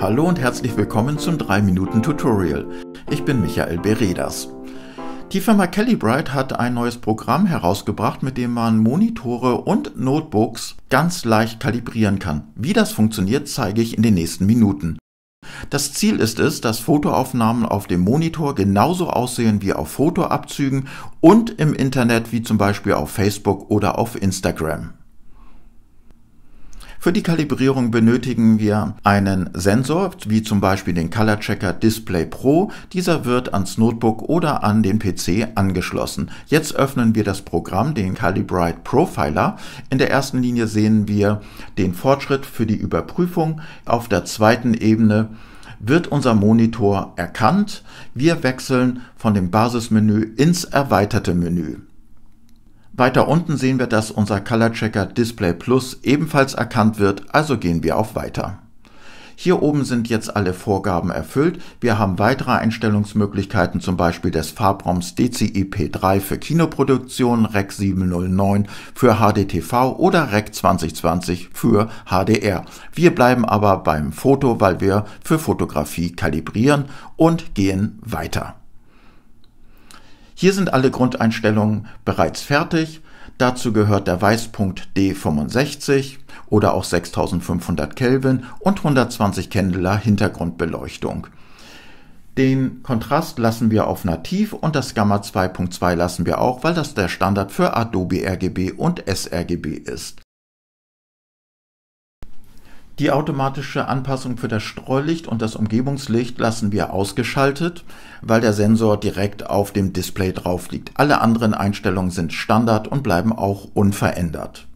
Hallo und herzlich willkommen zum 3-Minuten-Tutorial. Ich bin Michael Beredas. Die Firma Calibrite hat ein neues Programm herausgebracht, mit dem man Monitore und Notebooks ganz leicht kalibrieren kann. Wie das funktioniert, zeige ich in den nächsten Minuten. Das Ziel ist es, dass Fotoaufnahmen auf dem Monitor genauso aussehen wie auf Fotoabzügen und im Internet wie zum Beispiel auf Facebook oder auf Instagram. Für die Kalibrierung benötigen wir einen Sensor, wie zum Beispiel den Color Checker Display Pro. Dieser wird ans Notebook oder an den PC angeschlossen. Jetzt öffnen wir das Programm, den Calibrite Profiler. In der ersten Linie sehen wir den Fortschritt für die Überprüfung. Auf der zweiten Ebene wird unser Monitor erkannt. Wir wechseln von dem Basismenü ins erweiterte Menü. Weiter unten sehen wir, dass unser Color Checker Display Plus ebenfalls erkannt wird, also gehen wir auf Weiter. Hier oben sind jetzt alle Vorgaben erfüllt. Wir haben weitere Einstellungsmöglichkeiten, zum Beispiel des Farbraums DCI-P3 für Kinoproduktionen, REC 709 für HDTV oder REC 2020 für HDR. Wir bleiben aber beim Foto, weil wir für Fotografie kalibrieren und gehen weiter. Hier sind alle Grundeinstellungen bereits fertig. Dazu gehört der Weißpunkt D65 oder auch 6500 Kelvin und 120 Candela Hintergrundbeleuchtung. Den Kontrast lassen wir auf nativ und das Gamma 2.2 lassen wir auch, weil das der Standard für Adobe RGB und sRGB ist. Die automatische Anpassung für das Streulicht und das Umgebungslicht lassen wir ausgeschaltet, weil der Sensor direkt auf dem Display drauf liegt. Alle anderen Einstellungen sind Standard und bleiben auch unverändert.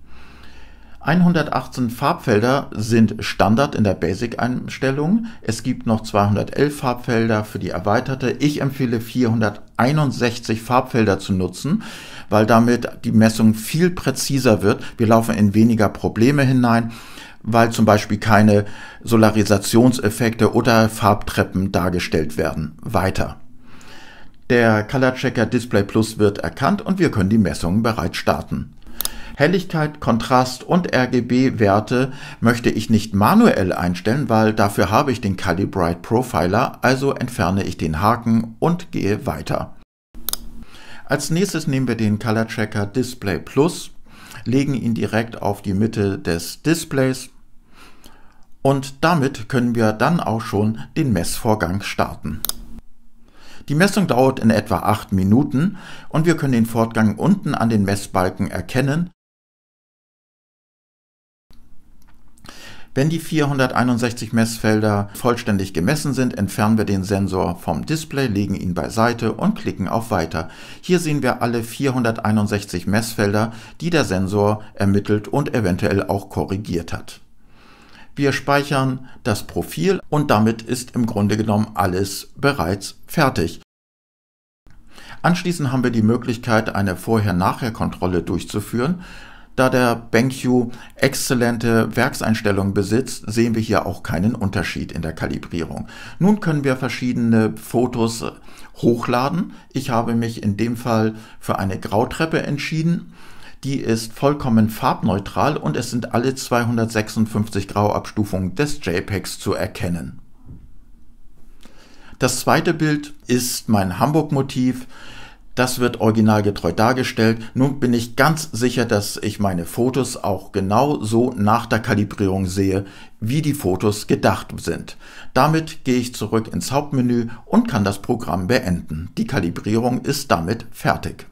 118 Farbfelder sind Standard in der Basic-Einstellung. Es gibt noch 211 Farbfelder für die erweiterte. Ich empfehle 461 Farbfelder zu nutzen, weil damit die Messung viel präziser wird. Wir laufen in weniger Probleme hinein weil zum Beispiel keine Solarisationseffekte oder Farbtreppen dargestellt werden. Weiter. Der Color Checker Display Plus wird erkannt und wir können die Messungen bereits starten. Helligkeit, Kontrast und RGB-Werte möchte ich nicht manuell einstellen, weil dafür habe ich den Calibrite Profiler, also entferne ich den Haken und gehe weiter. Als nächstes nehmen wir den Color Checker Display Plus, legen ihn direkt auf die Mitte des Displays und damit können wir dann auch schon den Messvorgang starten. Die Messung dauert in etwa 8 Minuten und wir können den Fortgang unten an den Messbalken erkennen. Wenn die 461 Messfelder vollständig gemessen sind, entfernen wir den Sensor vom Display, legen ihn beiseite und klicken auf Weiter. Hier sehen wir alle 461 Messfelder, die der Sensor ermittelt und eventuell auch korrigiert hat. Wir speichern das Profil und damit ist im Grunde genommen alles bereits fertig. Anschließend haben wir die Möglichkeit, eine Vorher-Nachher-Kontrolle durchzuführen. Da der BenQ exzellente Werkseinstellungen besitzt, sehen wir hier auch keinen Unterschied in der Kalibrierung. Nun können wir verschiedene Fotos hochladen. Ich habe mich in dem Fall für eine Grautreppe entschieden die ist vollkommen farbneutral und es sind alle 256 Grauabstufungen des JPEGs zu erkennen. Das zweite Bild ist mein Hamburg-Motiv. Das wird originalgetreu dargestellt. Nun bin ich ganz sicher, dass ich meine Fotos auch genau so nach der Kalibrierung sehe, wie die Fotos gedacht sind. Damit gehe ich zurück ins Hauptmenü und kann das Programm beenden. Die Kalibrierung ist damit fertig.